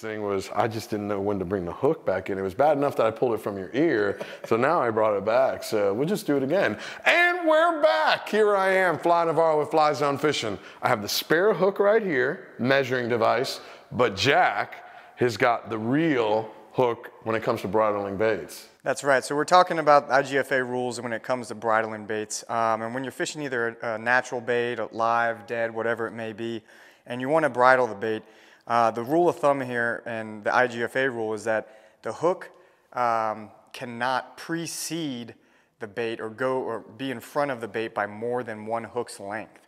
thing was I just didn't know when to bring the hook back in. It was bad enough that I pulled it from your ear, so now I brought it back. So we'll just do it again. And we're back. Here I am, Fly Navarro with Fly Zone Fishing. I have the spare hook right here, measuring device, but Jack has got the real hook when it comes to bridling baits. That's right. So we're talking about IGFA rules when it comes to bridling baits. Um, and when you're fishing either a, a natural bait, a live, dead, whatever it may be, and you want to bridle the bait, uh, the rule of thumb here and the IGFA rule is that the hook um, cannot precede the bait or go or be in front of the bait by more than one hook's length.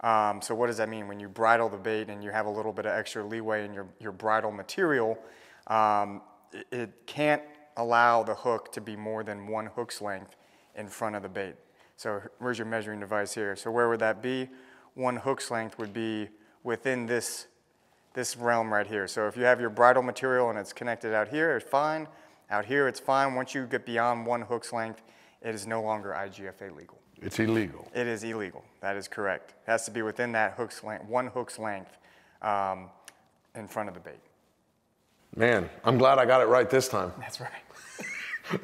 Um, so what does that mean? When you bridle the bait and you have a little bit of extra leeway in your, your bridle material, um, it, it can't allow the hook to be more than one hook's length in front of the bait. So where's your measuring device here? So where would that be? One hook's length would be within this this realm right here. So if you have your bridle material and it's connected out here, it's fine. Out here, it's fine. Once you get beyond one hook's length, it is no longer IGFA legal. It's illegal. It is illegal. That is correct. It has to be within that hook's length, one hook's length um, in front of the bait. Man, I'm glad I got it right this time. That's right.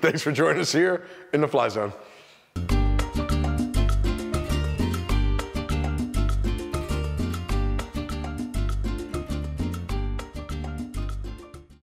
Thanks for joining us here in the Fly Zone.